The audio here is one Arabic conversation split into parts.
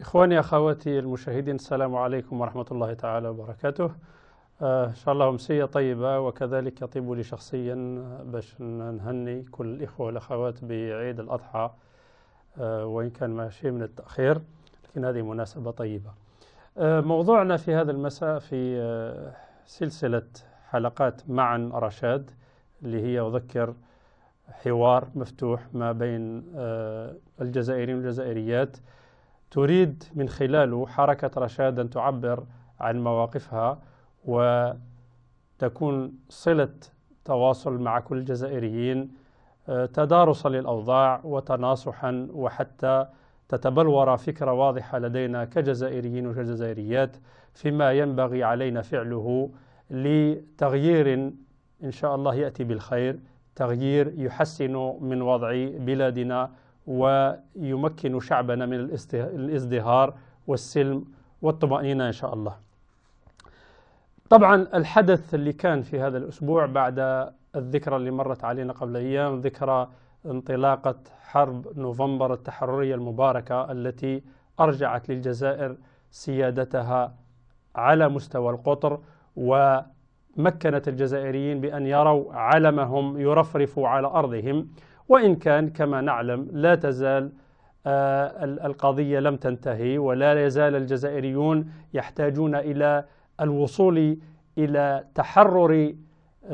إخواني أخواتي المشاهدين السلام عليكم ورحمة الله تعالى وبركاته آه، إن شاء الله أمسية طيبة وكذلك يطيب لي شخصيا باش نهني كل الإخوة والأخوات بعيد الأضحى آه، وإن كان ماشي من التأخير لكن هذه مناسبة طيبة آه، موضوعنا في هذا المساء في سلسلة حلقات معا رشاد اللي هي أذكر حوار مفتوح ما بين الجزائريين والجزائريات تريد من خلاله حركة رشاد أن تعبر عن مواقفها وتكون صلة تواصل مع كل الجزائريين آه، تدارسا للأوضاع وتناصحا وحتى تتبلور فكرة واضحة لدينا كجزائريين وكجزائريات فيما ينبغي علينا فعله لتغيير إن شاء الله يأتي بالخير تغيير يحسن من وضع بلادنا ويمكن شعبنا من الازدهار والسلم والطمأنينة إن شاء الله طبعا الحدث اللي كان في هذا الأسبوع بعد الذكرى اللي مرت علينا قبل أيام ذكرى انطلاقة حرب نوفمبر التحررية المباركة التي أرجعت للجزائر سيادتها على مستوى القطر ومكنت الجزائريين بأن يروا علمهم يرفرف على أرضهم وإن كان كما نعلم لا تزال آه، القضية لم تنتهي ولا يزال الجزائريون يحتاجون إلى الوصول إلى تحرر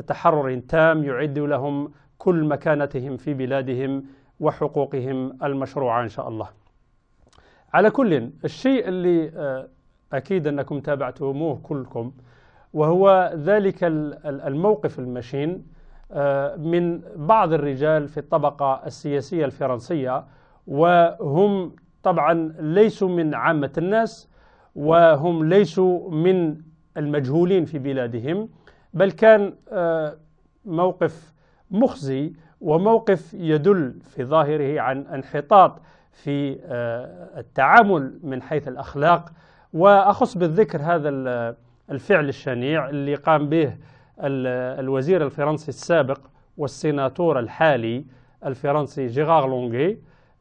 تحرر تام يعد لهم كل مكانتهم في بلادهم وحقوقهم المشروعة إن شاء الله على كل الشيء اللي آه، أكيد أنكم تابعتموه كلكم وهو ذلك الموقف المشين آه، من بعض الرجال في الطبقة السياسية الفرنسية وهم طبعا ليسوا من عامة الناس وهم ليسوا من المجهولين في بلادهم بل كان آه، موقف مخزي وموقف يدل في ظاهره عن انحطاط في آه، التعامل من حيث الاخلاق واخص بالذكر هذا الفعل الشنيع اللي قام به الوزير الفرنسي السابق والسيناتور الحالي الفرنسي جيغار لونغي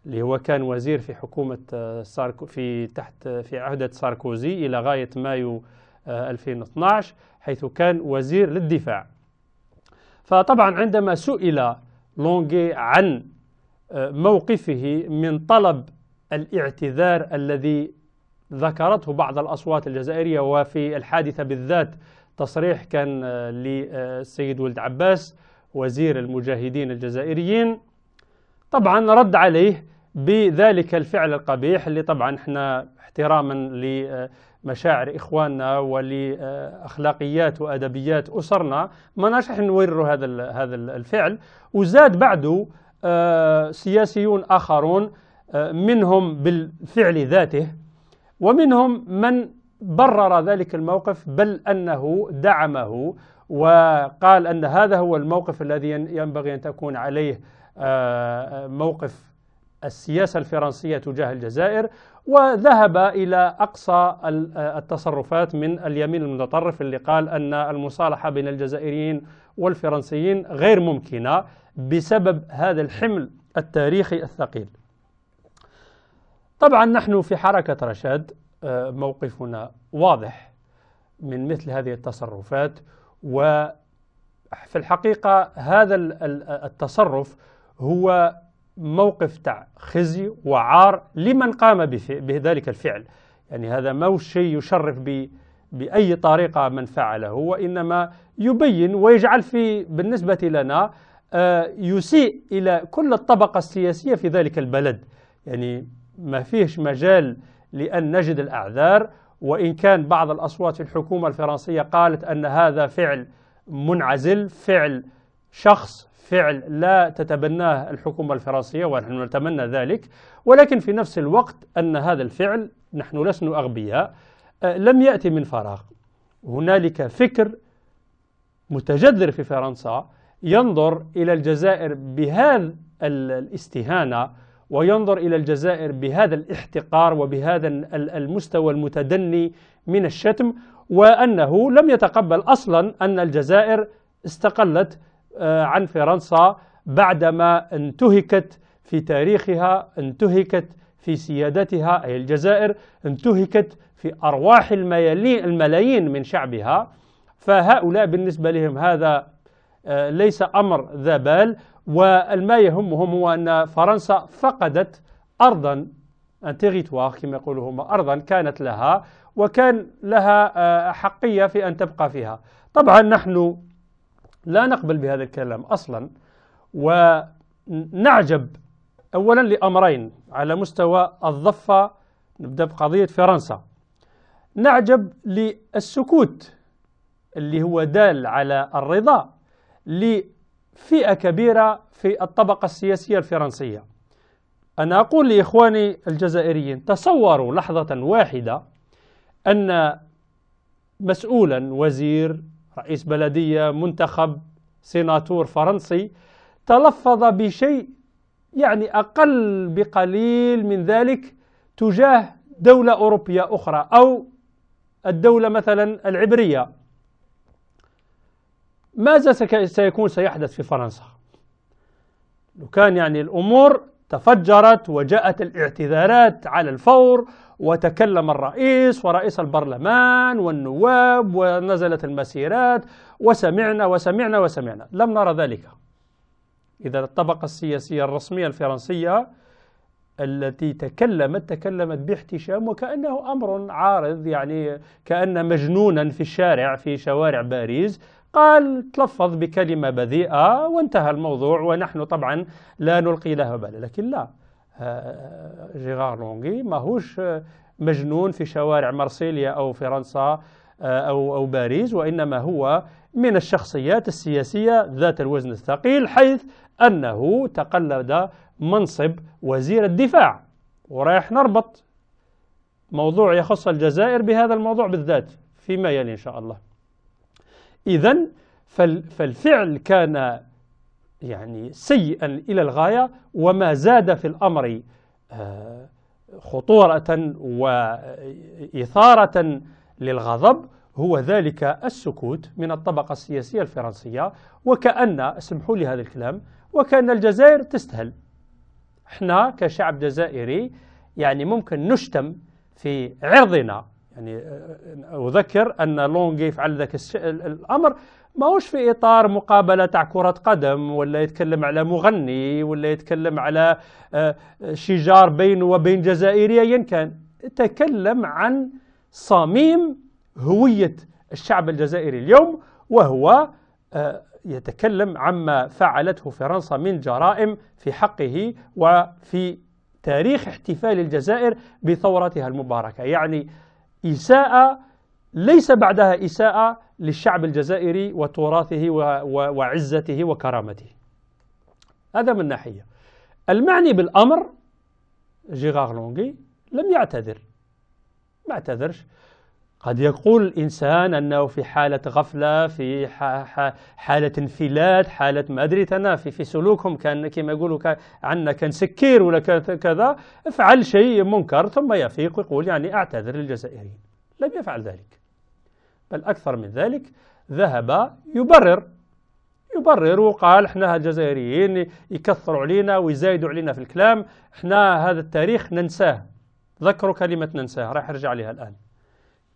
اللي هو كان وزير في حكومة آه، ساركو في تحت آه، في عهدة ساركوزي إلى غاية مايو 2012 آه، حيث كان وزير للدفاع فطبعا عندما سئل لونغي عن موقفه من طلب الاعتذار الذي ذكرته بعض الأصوات الجزائرية وفي الحادثة بالذات تصريح كان للسيد آه، ولد عباس وزير المجاهدين الجزائريين طبعا رد عليه بذلك الفعل القبيح اللي طبعا احنا احتراما لمشاعر اخواننا ولاخلاقيات وادبيات اسرنا ما نشح نوروا هذا هذا الفعل وزاد بعده آه، سياسيون اخرون آه، منهم بالفعل ذاته ومنهم من برر ذلك الموقف بل انه دعمه وقال ان هذا هو الموقف الذي ينبغي ان تكون عليه آه، موقف السياسه الفرنسيه تجاه الجزائر وذهب الى اقصى آه، التصرفات من اليمين المتطرف اللي قال ان المصالحه بين الجزائريين والفرنسيين غير ممكنه بسبب هذا الحمل التاريخي الثقيل طبعا نحن في حركة رشاد آه، موقفنا واضح من مثل هذه التصرفات وفي الحقيقة هذا التصرف هو موقف تاع خزي وعار لمن قام بذلك الفعل يعني هذا هو شيء يشرف بأي طريقة من فعله وإنما يبين ويجعل في بالنسبة لنا آه، يسيء إلى كل الطبقة السياسية في ذلك البلد يعني ما فيهش مجال لأن نجد الأعذار وإن كان بعض الأصوات في الحكومة الفرنسية قالت أن هذا فعل منعزل فعل شخص فعل لا تتبناه الحكومة الفرنسية ونحن نتمنى ذلك ولكن في نفس الوقت أن هذا الفعل نحن لسنا أغبياء آه، لم يأتي من فراغ هنالك فكر متجذر في فرنسا ينظر إلى الجزائر بهذا الاستهانة وينظر إلى الجزائر بهذا الاحتقار وبهذا المستوى المتدني من الشتم وأنه لم يتقبل أصلا أن الجزائر استقلت آه، عن فرنسا بعدما انتهكت في تاريخها انتهكت في سيادتها أي الجزائر انتهكت في أرواح الملايين من شعبها فهؤلاء بالنسبة لهم هذا آه، ليس أمر ذا بال والما يهمهم هو أن فرنسا فقدت أرضا ان تيريتوار كما يقولوا هما ارضا كانت لها وكان لها آه، حقيه في ان تبقى فيها طبعا نحن لا نقبل بهذا الكلام اصلا ونعجب اولا لامرين على مستوى الضفه نبدا بقضيه فرنسا نعجب للسكوت اللي هو دال على الرضا فئة كبيرة في الطبقة السياسية الفرنسية أنا أقول لإخواني الجزائريين تصوروا لحظة واحدة أن مسؤولا وزير رئيس بلدية منتخب سيناتور فرنسي تلفظ بشيء يعني أقل بقليل من ذلك تجاه دولة أوروبية أخرى أو الدولة مثلا العبرية ماذا سيكون سيحدث في فرنسا لو كان يعني الأمور تفجرت وجاءت الاعتذارات على الفور وتكلم الرئيس ورئيس البرلمان والنواب ونزلت المسيرات وسمعنا وسمعنا وسمعنا لم نرى ذلك إذا الطبقة السياسية الرسمية الفرنسية التي تكلمت تكلمت باحتشام وكأنه أمر عارض يعني كأن مجنونا في الشارع في شوارع باريس قال تلفظ بكلمة بذيئة وانتهى الموضوع ونحن طبعا لا نلقي لها بالا لكن لا آه، جيغار لونغي ماهوش آه، مجنون في شوارع مرسيليا أو فرنسا آه، أو أو باريس وإنما هو من الشخصيات السياسية ذات الوزن الثقيل حيث أنه تقلد منصب وزير الدفاع ورايح نربط موضوع يخص الجزائر بهذا الموضوع بالذات فيما يلي إن شاء الله إذا فالفعل كان يعني سيئا إلى الغاية وما زاد في الأمر آه، خطورة وإثارة للغضب هو ذلك السكوت من الطبقة السياسية الفرنسية وكأن اسمحوا لي هذا الكلام وكأن الجزائر تستهل احنا كشعب جزائري يعني ممكن نشتم في عرضنا يعني أذكر أن لونج يفعل ذاك الأمر ما هوش في إطار مقابلة تاع كرة قدم ولا يتكلم على مغني ولا يتكلم على شجار بينه وبين جزائري أيا كان تكلم عن صميم هوية الشعب الجزائري اليوم وهو يتكلم عما فعلته فرنسا من جرائم في حقه وفي تاريخ احتفال الجزائر بثورتها المباركة يعني إساءة ليس بعدها إساءة للشعب الجزائري وتراثه وعزته وكرامته هذا من ناحية المعني بالأمر جيغار لونغي لم يعتذر ما اعتذرش قد يقول الإنسان أنه في حالة غفلة في حالة انفلات حالة ما أدري أنا في, في سلوكهم كان كما يقولوا عنا كان سكير ولا كذا افعل شيء منكر ثم يفيق ويقول يعني أعتذر للجزائريين لم يفعل ذلك بل أكثر من ذلك ذهب يبرر يبرر وقال احنا الجزائريين يكثروا علينا ويزايدوا علينا في الكلام احنا هذا التاريخ ننساه ذكروا كلمة ننساه راح ارجع عليها الآن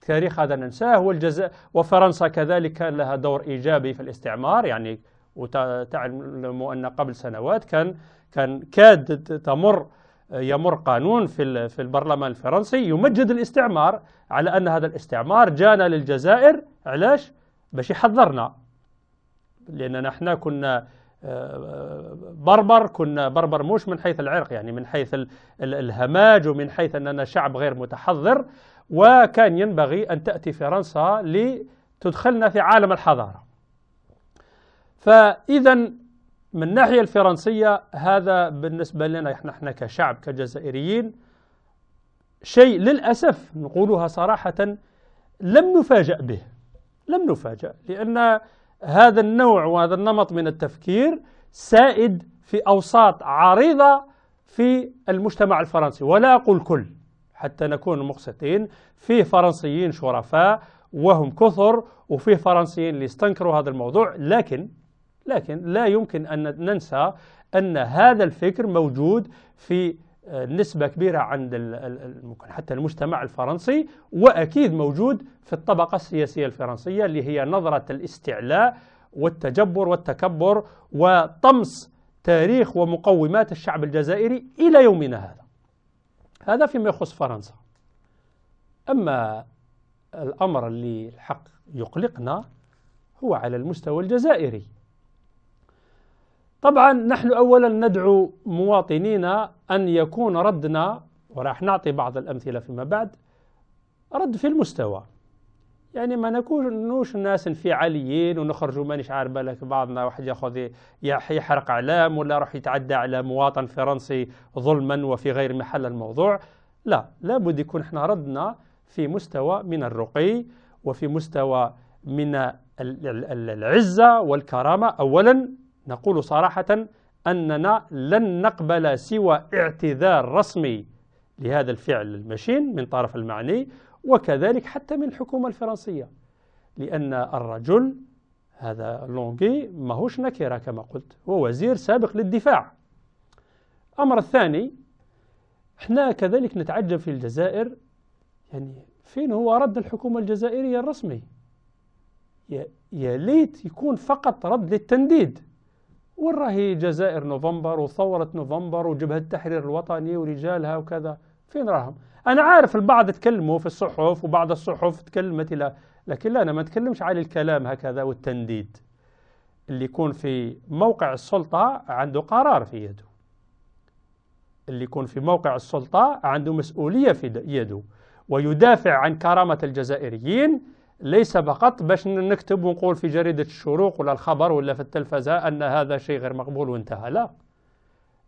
التاريخ هذا ننساه والجزائر وفرنسا كذلك كان لها دور إيجابي في الاستعمار يعني وتعلموا أن قبل سنوات كان كان كاد تمر يمر قانون في في البرلمان الفرنسي يمجد الاستعمار على ان هذا الاستعمار جانا للجزائر علاش؟ باش يحذرنا لاننا احنا كنا آه، بربر كنا بربر مش من حيث العرق يعني من حيث الهماج ومن حيث اننا شعب غير متحضر وكان ينبغي ان تاتي فرنسا لتدخلنا في عالم الحضاره. فاذا من الناحية الفرنسية هذا بالنسبة لنا احنا احنا كشعب كجزائريين شيء للأسف نقولها صراحة لم نفاجأ به لم نفاجأ لأن هذا النوع وهذا النمط من التفكير سائد في أوساط عريضة في المجتمع الفرنسي ولا أقول كل حتى نكون مقسطين فيه فرنسيين شرفاء وهم كثر وفيه فرنسيين اللي استنكروا هذا الموضوع لكن لكن لا يمكن أن ننسى أن هذا الفكر موجود في آه، نسبة كبيرة عند حتى المجتمع الفرنسي وأكيد موجود في الطبقة السياسية الفرنسية اللي هي نظرة الاستعلاء والتجبر والتكبر وطمس تاريخ ومقومات الشعب الجزائري إلى يومنا هذا هذا فيما يخص فرنسا أما الأمر اللي الحق يقلقنا هو على المستوى الجزائري طبعا نحن اولا ندعو مواطنينا ان يكون ردنا وراح نعطي بعض الامثله فيما بعد رد في المستوى يعني ما نكونوش ناس انفعاليين ونخرجوا مانيش عارف بالك بعضنا واحد ياخذ يحرق اعلام ولا راح يتعدى على مواطن فرنسي ظلما وفي غير محل الموضوع لا لابد يكون احنا ردنا في مستوى من الرقي وفي مستوى من العزه والكرامه اولا نقول صراحة أننا لن نقبل سوى اعتذار رسمي لهذا الفعل المشين من طرف المعني وكذلك حتى من الحكومة الفرنسية لأن الرجل هذا لونغي ماهوش نكرة كما قلت هو وزير سابق للدفاع الأمر الثاني احنا كذلك نتعجب في الجزائر يعني فين هو رد الحكومة الجزائرية الرسمي يا ليت يكون فقط رد للتنديد وراهي جزائر نوفمبر وثورة نوفمبر وجبهة التحرير الوطني ورجالها وكذا فين راهم أنا عارف البعض تكلموا في الصحف وبعض الصحف تكلمت إلى لكن لا أنا ما نتكلمش على الكلام هكذا والتنديد اللي يكون في موقع السلطة عنده قرار في يده اللي يكون في موقع السلطة عنده مسؤولية في يده ويدافع عن كرامة الجزائريين ليس فقط باش نكتب ونقول في جريدة الشروق ولا الخبر ولا في التلفزة أن هذا شيء غير مقبول وانتهى لا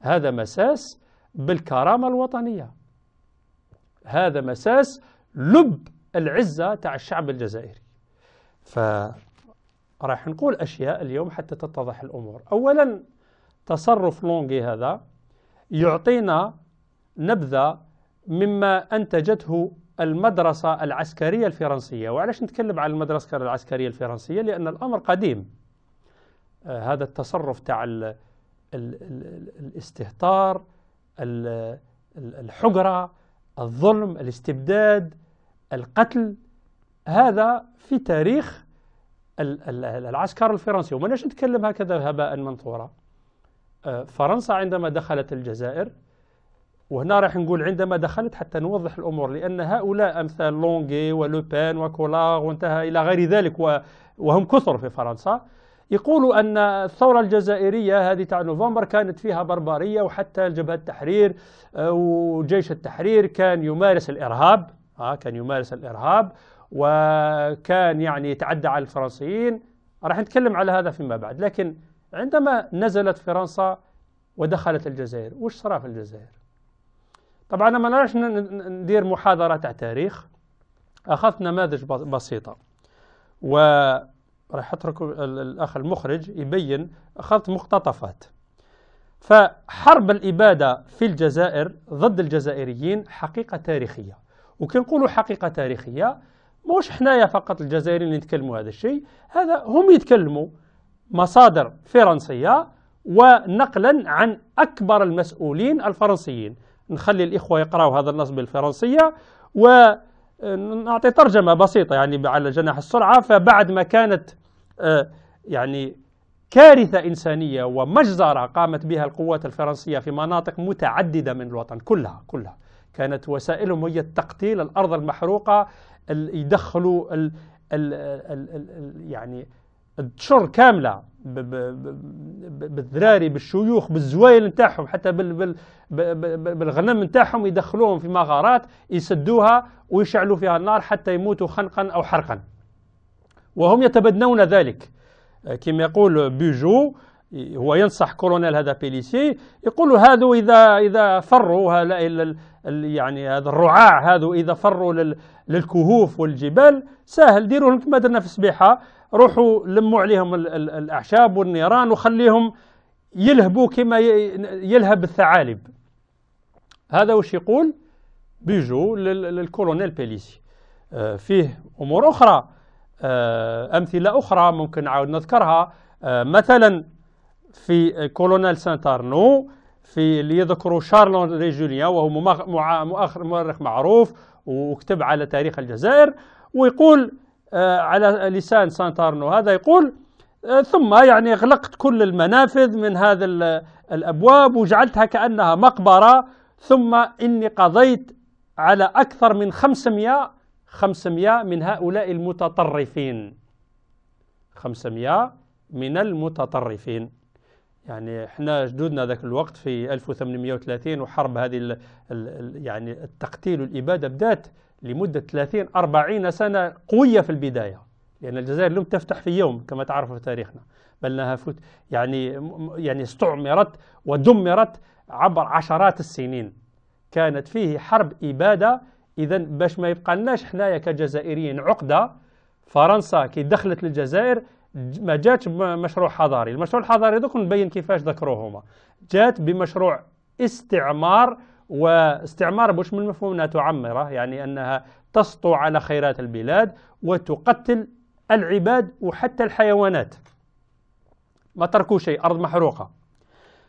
هذا مساس بالكرامة الوطنية هذا مساس لب العزة تاع الشعب الجزائري ف راح نقول أشياء اليوم حتى تتضح الأمور أولا تصرف لونغي هذا يعطينا نبذة مما أنتجته المدرسة العسكرية الفرنسية وعلاش نتكلم عن المدرسة العسكرية الفرنسية لأن الأمر قديم آه، هذا التصرف تاع الاستهتار الحقرة الظلم الاستبداد القتل هذا في تاريخ العسكر الفرنسي وما نتكلم هكذا هباء منثورا آه، فرنسا عندما دخلت الجزائر وهنا راح نقول عندما دخلت حتى نوضح الامور لان هؤلاء امثال لونغي ولوبان وكولار وانتهى الى غير ذلك وهم كثر في فرنسا يقولوا ان الثوره الجزائريه هذه تاع نوفمبر كانت فيها بربريه وحتى الجبهه التحرير آه، وجيش التحرير كان يمارس الارهاب آه، كان يمارس الارهاب وكان يعني يتعدى على الفرنسيين راح نتكلم على هذا فيما بعد لكن عندما نزلت فرنسا ودخلت الجزائر وش صار في الجزائر طبعا ما نعرفش ندير محاضرة تاع تاريخ أخذت نماذج بسيطة و راح أترك الأخ المخرج يبين أخذت مقتطفات فحرب الإبادة في الجزائر ضد الجزائريين حقيقة تاريخية وكي نقولوا حقيقة تاريخية مش حنايا فقط الجزائريين اللي يتكلموا هذا الشيء هذا هم يتكلموا مصادر فرنسية ونقلا عن أكبر المسؤولين الفرنسيين نخلي الإخوة يقرأوا هذا النص بالفرنسية ونعطي آه، ترجمة بسيطة يعني على جناح السرعة فبعد ما كانت آه، يعني كارثة إنسانية ومجزرة قامت بها القوات الفرنسية في مناطق متعددة من الوطن كلها كلها كانت وسائلهم هي التقتيل الأرض المحروقة يدخلوا ال ال ال الـ يعني تشر كامله بالذراري بالشيوخ بالزوايل نتاعهم حتى بال بال بالغنم نتاعهم يدخلوهم في مغارات يسدوها ويشعلوا فيها النار حتى يموتوا خنقا او حرقا وهم يتبنون ذلك كما يقول بيجو هو ينصح كولونيل هذا بيليسي يقول له هذو اذا اذا فروا يعني هذا الرعاع هذو اذا فروا للكهوف والجبال سهل ديروا كما درنا في السبيحه روحوا لموا عليهم الاعشاب والنيران وخليهم يلهبوا كما يلهب الثعالب هذا وش يقول بيجو للكولونيل بيليسي آه، فيه امور اخرى آه، امثله اخرى ممكن نعاود نذكرها آه، مثلا في كولونيل سانت ارنو في اللي يذكره شارلون دي وهو مؤخر مؤرخ معروف وكتب على تاريخ الجزائر ويقول آه, على لسان سانت ارنو هذا يقول آه, ثم يعني غلقت كل المنافذ من هذا الابواب وجعلتها كانها مقبره ثم اني قضيت على اكثر من 500 500 من هؤلاء المتطرفين 500 من المتطرفين يعني احنا جدودنا ذاك الوقت في 1830 وحرب هذه الـ الـ يعني التقتيل والاباده بدات لمده 30 40 سنه قويه في البدايه لان الجزائر لم تفتح في يوم كما تعرف في تاريخنا بل انها يعني يعني استعمرت ودمرت عبر عشرات السنين كانت فيه حرب اباده اذا باش ما يبقى لناش حنايا كجزائريين عقده فرنسا كي دخلت للجزائر ما جاتش بمشروع حضاري المشروع الحضاري دوك نبين كيفاش ذكروهما جات بمشروع استعمار واستعمار بوش من مفهومنا تعمره يعني أنها تسطو على خيرات البلاد وتقتل العباد وحتى الحيوانات ما تركوا شيء أرض محروقة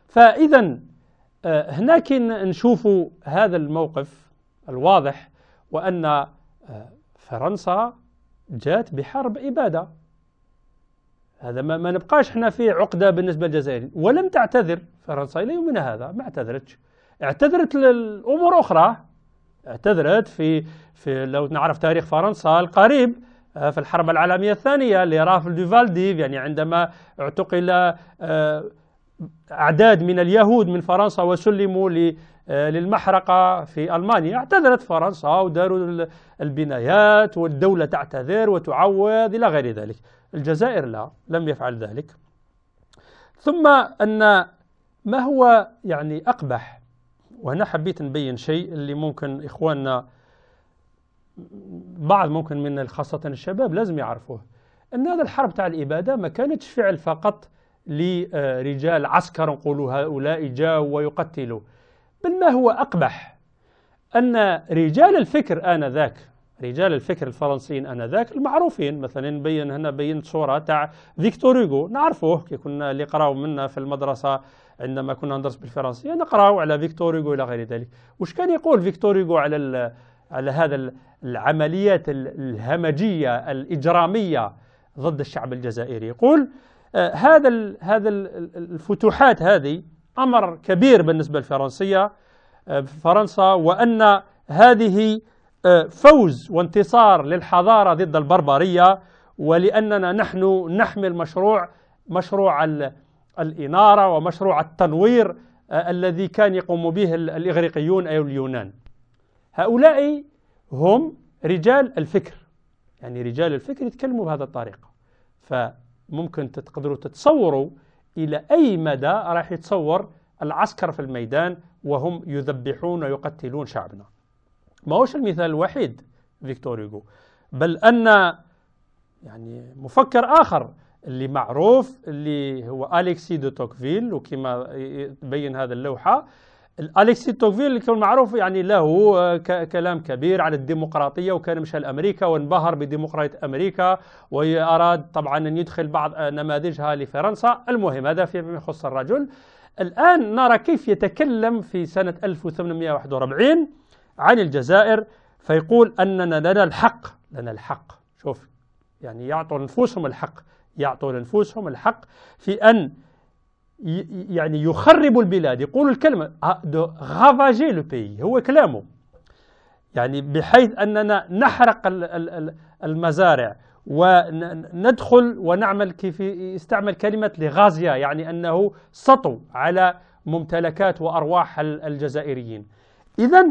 فإذا آه، هناك نشوف هذا الموقف الواضح وأن آه، فرنسا جات بحرب إبادة هذا ما, ما نبقاش احنا في عقده بالنسبه للجزائر ولم تعتذر فرنسا الى يومنا هذا ما اعتذرتش اعتذرت لامور اخرى اعتذرت في في لو نعرف تاريخ فرنسا القريب آه، في الحرب العالميه الثانيه لرافل فالديف يعني عندما اعتقل آه، اعداد من اليهود من فرنسا وسلموا آه، للمحرقة في ألمانيا اعتذرت فرنسا وداروا البنايات والدولة تعتذر وتعوض إلى غير ذلك الجزائر لا لم يفعل ذلك ثم أن ما هو يعني أقبح وهنا حبيت نبين شيء اللي ممكن إخواننا بعض ممكن من خاصة الشباب لازم يعرفوه أن هذا الحرب تاع الإبادة ما كانتش فعل فقط لرجال عسكر نقولوا هؤلاء جاءوا ويقتلوا بل ما هو أقبح أن رجال الفكر آنذاك رجال الفكر الفرنسيين انذاك المعروفين مثلا بين هنا بينت صوره تاع فيكتور هوغو نعرفوه كي كنا اللي قراو منا في المدرسه عندما كنا ندرس بالفرنسيه نقراو على فيكتور هوغو الى غير ذلك واش كان يقول فيكتور هوغو على على هذا العمليات الهمجيه الاجراميه ضد الشعب الجزائري يقول آه هذا هذا الفتوحات هذه امر كبير بالنسبه للفرنسيه آه فرنسا وان هذه فوز وانتصار للحضارة ضد البربرية ولأننا نحن نحمل مشروع مشروع الإنارة ومشروع التنوير آه، الذي كان يقوم به الإغريقيون أي اليونان هؤلاء هم رجال الفكر يعني رجال الفكر يتكلموا بهذا الطريقة فممكن تقدروا تتصوروا إلى أي مدى راح يتصور العسكر في الميدان وهم يذبحون ويقتلون شعبنا ما هوش المثال الوحيد فيكتور هيجو بل أن يعني مفكر آخر اللي معروف اللي هو أليكسي دو توكفيل وكما تبين هذا اللوحة أليكسي توكفيل اللي كان معروف يعني له كلام كبير عن الديمقراطية وكان مشى لأمريكا وانبهر بديمقراطية أمريكا وأراد طبعا أن يدخل بعض نماذجها لفرنسا المهم هذا فيما يخص الرجل الآن نرى كيف يتكلم في سنة 1841 عن الجزائر فيقول أننا لنا الحق لنا الحق شوف يعني يعطوا أنفسهم الحق يعطوا أنفسهم الحق في أن يعني يخربوا البلاد يقولوا الكلمة غافاجي لو بيي هو كلامه يعني بحيث أننا نحرق المزارع وندخل ونعمل كيف يستعمل كلمة لغازيا يعني أنه سطو على ممتلكات وأرواح الجزائريين إذا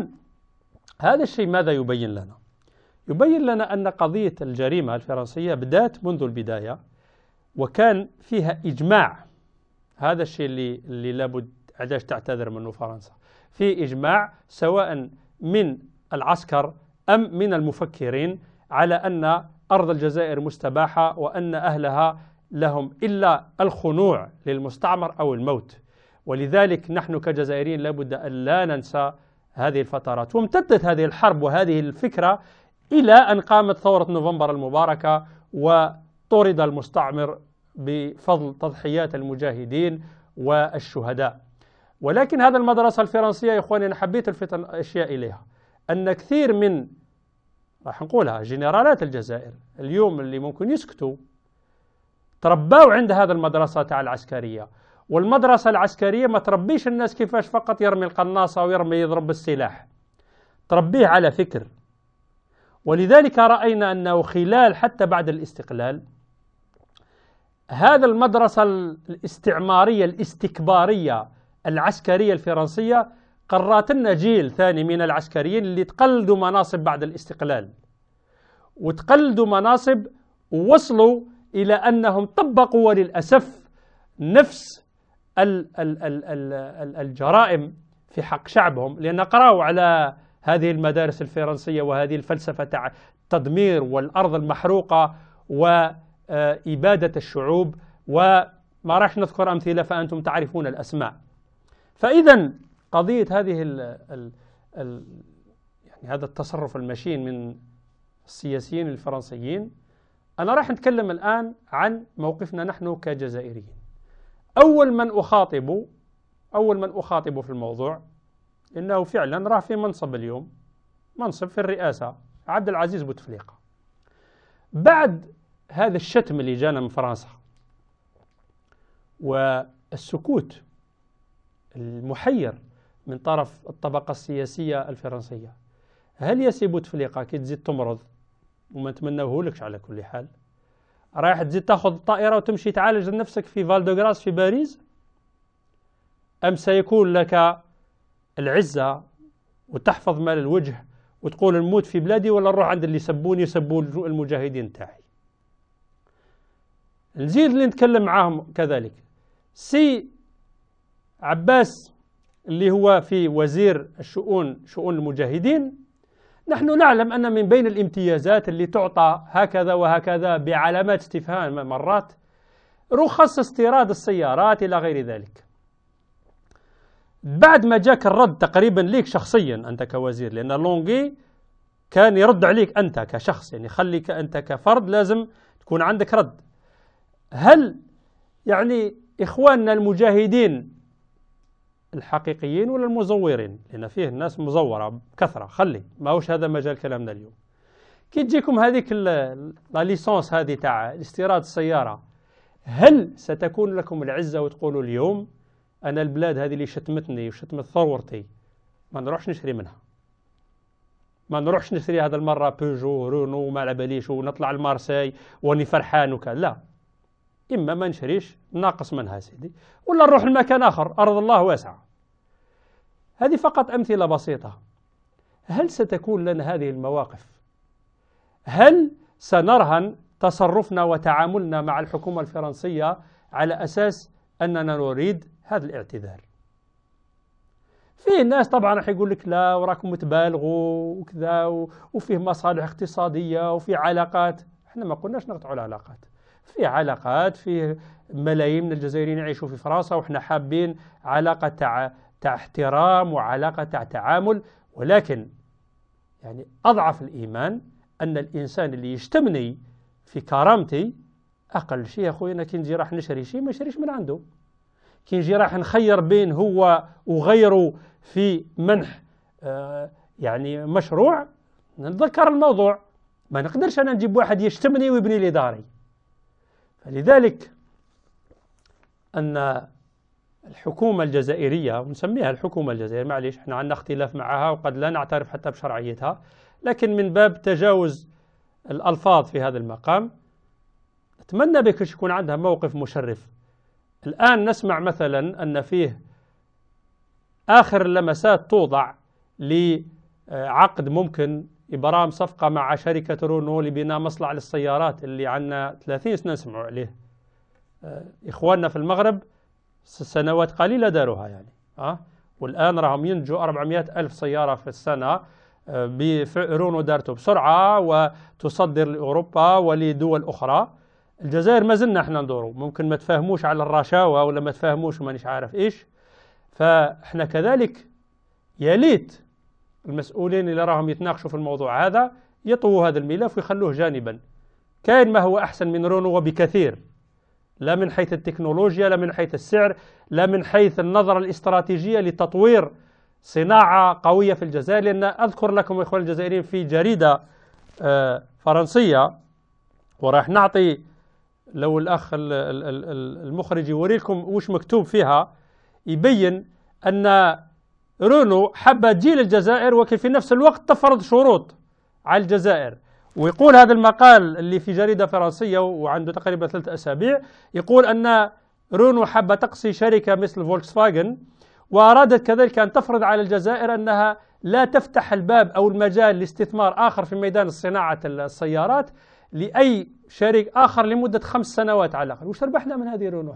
هذا الشيء ماذا يبين لنا؟ يبين لنا أن قضية الجريمة الفرنسية بدأت منذ البداية وكان فيها إجماع هذا الشيء اللي, اللي لابد علاش تعتذر منه فرنسا في إجماع سواء من العسكر أم من المفكرين على أن أرض الجزائر مستباحة وأن أهلها لهم إلا الخنوع للمستعمر أو الموت ولذلك نحن كجزائريين لابد أن لا ننسى هذه الفترات وامتدت هذه الحرب وهذه الفكرة إلى أن قامت ثورة نوفمبر المباركة وطرد المستعمر بفضل تضحيات المجاهدين والشهداء ولكن هذا المدرسة الفرنسية يا إخواني أنا حبيت الفت أشياء إليها أن كثير من راح نقولها جنرالات الجزائر اليوم اللي ممكن يسكتوا تربوا عند هذا المدرسة تاع العسكرية والمدرسة العسكرية ما تربيش الناس كيفاش فقط يرمي القناصة ويرمي يضرب السلاح تربيه على فكر ولذلك رأينا أنه خلال حتى بعد الاستقلال هذا المدرسة الاستعمارية الاستكبارية العسكرية الفرنسية قررت لنا جيل ثاني من العسكريين اللي تقلدوا مناصب بعد الاستقلال وتقلدوا مناصب ووصلوا إلى أنهم طبقوا وللأسف نفس الجرائم في حق شعبهم لأن قرأوا على هذه المدارس الفرنسية وهذه الفلسفة تاع التدمير والأرض المحروقة وإبادة آه، الشعوب وما راح نذكر أمثلة فأنتم تعرفون الأسماء فإذا قضية هذه ال ال الـ يعني هذا التصرف المشين من السياسيين الفرنسيين أنا راح نتكلم الآن عن موقفنا نحن كجزائريين أول من أخاطب أول من أخاطب في الموضوع إنه فعلا راه في منصب اليوم منصب في الرئاسة عبد العزيز بوتفليقة بعد هذا الشتم اللي جانا من فرنسا والسكوت المحير من طرف الطبقة السياسية الفرنسية هل يا سي بوتفليقة كي تزيد تمرض وما نتمناوهولكش على كل حال رايح تزيد تاخذ الطائرة وتمشي تعالج لنفسك في فالدوغراس في باريس أم سيكون لك العزة وتحفظ مال الوجه وتقول نموت في بلادي ولا نروح عند اللي يسبوني يسبون المجاهدين تاعي نزيد اللي نتكلم معاهم كذلك سي عباس اللي هو في وزير الشؤون شؤون المجاهدين نحن نعلم أن من بين الامتيازات اللي تعطى هكذا وهكذا بعلامات استفهام مرات رخص استيراد السيارات إلى غير ذلك بعد ما جاك الرد تقريبا ليك شخصيا أنت كوزير لأن لونغي كان يرد عليك أنت كشخص يعني خليك أنت كفرد لازم تكون عندك رد هل يعني إخواننا المجاهدين الحقيقيين ولا المزورين لان فيه الناس مزوره بكثره خلي ماهوش هذا مجال كلامنا اليوم كي تجيكم هذيك لا ليسونس هذه تاع استيراد السياره هل ستكون لكم العزه وتقولوا اليوم انا البلاد هذه اللي شتمتني وشتمت ثورتي ما نروحش نشري منها ما نروحش نشري هذا المره بيجو رونو ما على باليش ونطلع لمارساي واني فرحان وكذا لا إما ما نشريش ناقص منها سيدي ولا نروح لمكان آخر أرض الله واسعة هذه فقط أمثلة بسيطة هل ستكون لنا هذه المواقف؟ هل سنرهن تصرفنا وتعاملنا مع الحكومة الفرنسية على أساس أننا نريد هذا الاعتذار فيه ناس طبعا راح يقول لك لا وراكم متبالغوا وكذا وفيه مصالح اقتصادية وفي علاقات احنا ما قلناش نقطعوا العلاقات في علاقات في ملايين من الجزائريين يعيشوا في فرنسا وإحنا حابين علاقة تاع تاع احترام وعلاقة تاع تعامل ولكن يعني أضعف الإيمان أن الإنسان اللي يشتمني في كرامتي أقل شيء يا خويا أنا كي نجي راح نشري شيء ما نشريش من عنده كي نجي راح نخير بين هو وغيره في منح آه يعني مشروع نتذكر الموضوع ما نقدرش أنا نجيب واحد يشتمني ويبني لي داري فلذلك أن الحكومة الجزائرية ونسميها الحكومة الجزائرية معليش احنا عندنا اختلاف معها وقد لا نعترف حتى بشرعيتها لكن من باب تجاوز الألفاظ في هذا المقام أتمنى بك يكون عندها موقف مشرف الآن نسمع مثلا أن فيه آخر لمسات توضع لعقد ممكن ابرام صفقة مع شركة رونو لبناء مصنع للسيارات اللي عندنا 30 سنة نسمعوا عليه آه، إخواننا في المغرب سنوات قليلة داروها يعني أه؟ والآن راهم ينتجوا 400 ألف سيارة في السنة آه، رونو دارته بسرعة وتصدر لأوروبا ولدول أخرى الجزائر ما زلنا احنا ندوروا ممكن ما تفهموش على الرشاوة ولا ما تفهموش مانيش عارف إيش فاحنا كذلك يا ليت المسؤولين اللي راهم يتناقشوا في الموضوع هذا يطووا هذا الملف ويخلوه جانبا كاين ما هو أحسن من رونو وبكثير لا من حيث التكنولوجيا لا من حيث السعر لا من حيث النظرة الاستراتيجية لتطوير صناعة قوية في الجزائر لأن أذكر لكم إخوان الجزائريين في جريدة آه، فرنسية وراح نعطي لو الأخ المخرج يوريكم وش مكتوب فيها يبين أن رونو حب تجي للجزائر ولكن في نفس الوقت تفرض شروط على الجزائر ويقول هذا المقال اللي في جريدة فرنسية وعنده تقريبا ثلاثة أسابيع يقول أن رونو حب تقصي شركة مثل فولكس فاجن وأرادت كذلك أن تفرض على الجزائر أنها لا تفتح الباب أو المجال لاستثمار آخر في ميدان صناعة السيارات لأي شريك آخر لمدة خمس سنوات على الأقل وش ربحنا من هذه رونو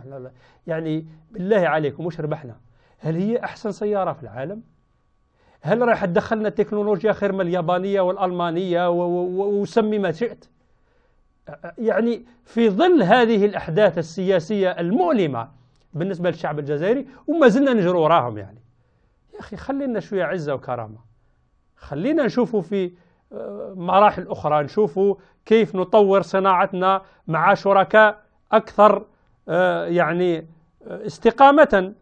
يعني بالله عليكم وش ربحنا هل هي أحسن سيارة في العالم؟ هل راح تدخلنا التكنولوجيا خير من اليابانية والألمانية وسمي ما شئت؟ يعني في ظل هذه الأحداث السياسية المؤلمة بالنسبة للشعب الجزائري وما زلنا نجري وراهم يعني يا أخي خلينا شوية عزة وكرامة خلينا نشوفوا في آه، مراحل أخرى نشوفوا كيف نطور صناعتنا مع شركاء أكثر آه، يعني آه، استقامة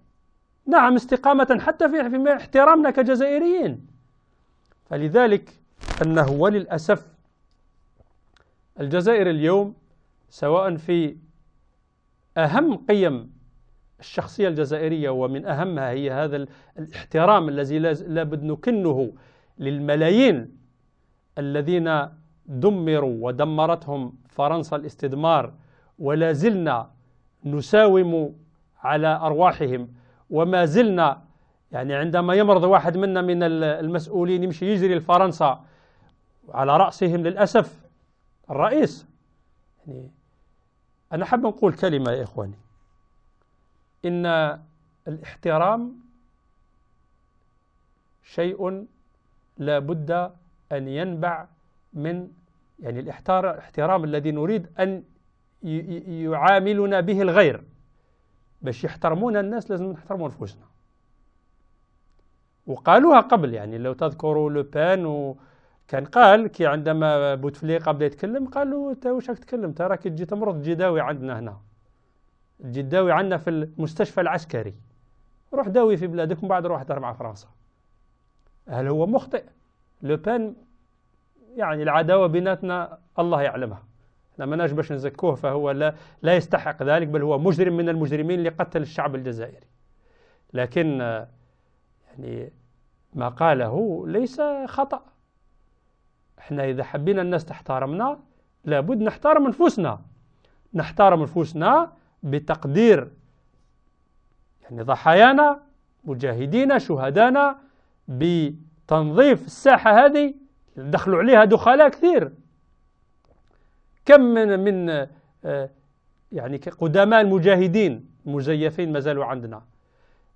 نعم استقامة حتى في احترامنا كجزائريين فلذلك أنه وللأسف الجزائر اليوم سواء في أهم قيم الشخصية الجزائرية ومن أهمها هي هذا الاحترام الذي لابد نكنه للملايين الذين دمروا ودمرتهم فرنسا الاستدمار ولا زلنا نساوم على أرواحهم وما زلنا يعني عندما يمرض واحد منا من المسؤولين يمشي يجري لفرنسا على رأسهم للأسف الرئيس يعني أنا حاب نقول كلمة يا إخواني إن الاحترام شيء لا بد أن ينبع من يعني الاحترام الذي نريد أن يعاملنا به الغير باش يحترمونا الناس لازم نحترموا نفوسنا وقالوها قبل يعني لو تذكروا لوبان و كان قال كي عندما بوتفليقه بدا يتكلم قالوا انت واش راك تتكلم انت راك تجي تمرض تجي داوي عندنا هنا تجي داوي عندنا في المستشفى العسكري روح داوي في بلادك ومن بعد روح دار مع فرنسا هل هو مخطئ لوبان يعني العداوه بيناتنا الله يعلمها لما ما باش نزكوه فهو لا, لا يستحق ذلك بل هو مجرم من المجرمين اللي قتل الشعب الجزائري لكن آه، يعني ما قاله ليس خطأ احنا إذا حبينا الناس تحترمنا لابد نحترم نفوسنا نحترم نفوسنا بتقدير يعني ضحايانا مجاهدينا شهدانا بتنظيف الساحة هذه دخلوا عليها دخلاء كثير كم من من آه، يعني قدماء المجاهدين المزيفين ما زالوا عندنا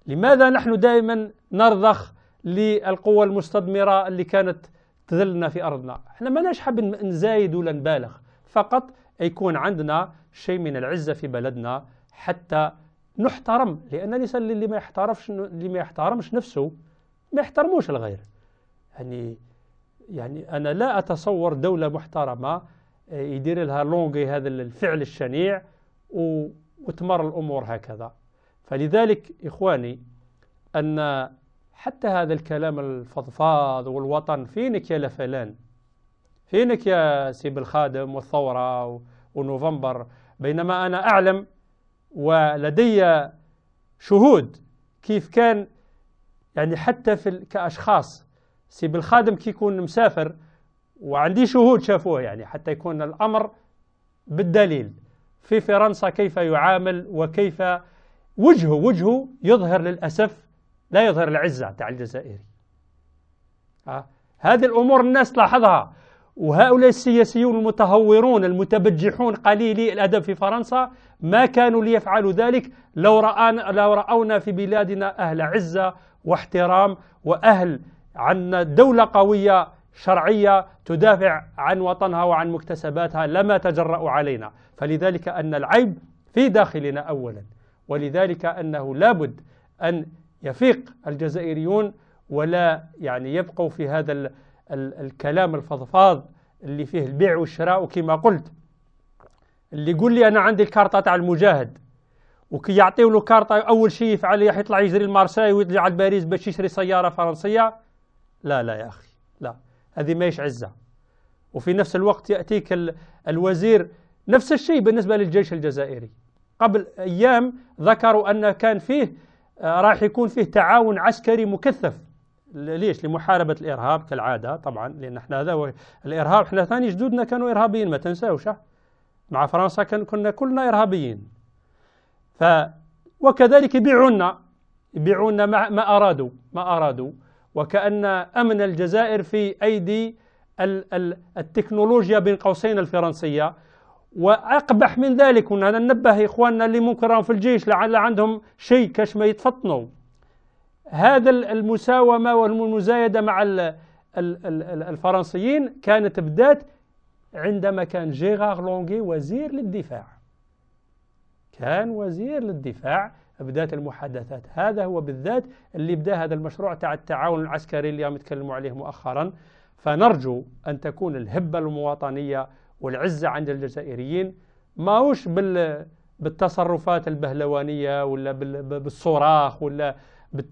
لماذا نحن دائما نرضخ للقوى المستثمرة اللي كانت تذلنا في أرضنا احنا ما ناش حاب نزايد ولا نبالغ فقط يكون عندنا شيء من العزة في بلدنا حتى نحترم لأن الإنسان اللي ما يحترمش اللي ما يحترمش نفسه ما يحترموش الغير يعني يعني أنا لا أتصور دولة محترمة يدير لها لونغي هذا الفعل الشنيع وتمر الأمور هكذا فلذلك إخواني أن حتى هذا الكلام الفضفاض والوطن فينك يا لفلان فينك يا سيب الخادم والثورة ونوفمبر بينما أنا أعلم ولدي شهود كيف كان يعني حتى في كأشخاص سيب الخادم كي يكون مسافر وعندي شهود شافوه يعني حتى يكون الأمر بالدليل في فرنسا كيف يعامل وكيف وجهه وجهه يظهر للأسف لا يظهر العزة تاع الجزائري ها آه، هذه الأمور الناس تلاحظها وهؤلاء السياسيون المتهورون المتبجحون قليلي الأدب في فرنسا ما كانوا ليفعلوا ذلك لو رأنا لو رأونا في بلادنا أهل عزة واحترام وأهل عندنا دولة قوية شرعية تدافع عن وطنها وعن مكتسباتها لما تجرأوا علينا فلذلك أن العيب في داخلنا أولا ولذلك أنه لابد أن يفيق الجزائريون ولا يعني يبقوا في هذا الـ الـ الكلام الفضفاض اللي فيه البيع والشراء وكما قلت اللي يقول لي أنا عندي الكارطة تاع المجاهد وكي يعطيه له كارطة أول شيء يفعل يطلع يجري المارساي ويطلع على باريس باش يشري سيارة فرنسية لا لا يا أخي هذه ماهيش عزة وفي نفس الوقت يأتيك الوزير نفس الشيء بالنسبة للجيش الجزائري قبل أيام ذكروا أن كان فيه آه، راح يكون فيه تعاون عسكري مكثف ليش لمحاربة الإرهاب كالعادة طبعا لأن احنا هذا و... الإرهاب احنا ثاني جدودنا كانوا إرهابيين ما تنساوش مع فرنسا كان كنا كلنا إرهابيين ف وكذلك يبيعونا يبيعونا ما, ما أرادوا ما أرادوا وكأن أمن الجزائر في أيدي التكنولوجيا بين قوسين الفرنسية وأقبح من ذلك هنا ننبه إخواننا اللي ممكن راهم في الجيش لعل عندهم شيء كاش ما يتفطنوا هذا المساومة والمزايدة مع الفرنسيين كانت بدات عندما كان جيغار لونغي وزير للدفاع كان وزير للدفاع بدايه المحادثات هذا هو بالذات اللي بدا هذا المشروع تاع التعاون العسكري اللي عم يتكلموا عليه مؤخرا فنرجو ان تكون الهبه المواطنيه والعزه عند الجزائريين ماهوش بال بالتصرفات البهلوانيه ولا بالصراخ ولا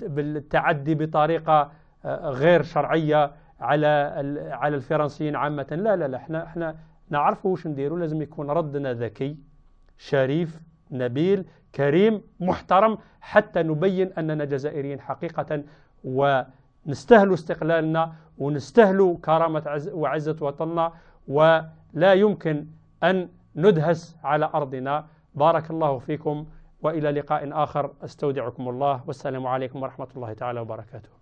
بالتعدي بطريقه آه، غير شرعيه على على الفرنسيين عامه لا لا لا احنا احنا نعرفوا واش نديروا لازم يكون ردنا ذكي شريف نبيل كريم محترم حتى نبين أننا جزائريين حقيقة ونستهل استقلالنا ونستهل كرامة وعزة وطننا ولا يمكن أن ندهس على أرضنا بارك الله فيكم وإلى لقاء آخر أستودعكم الله والسلام عليكم ورحمة الله تعالى وبركاته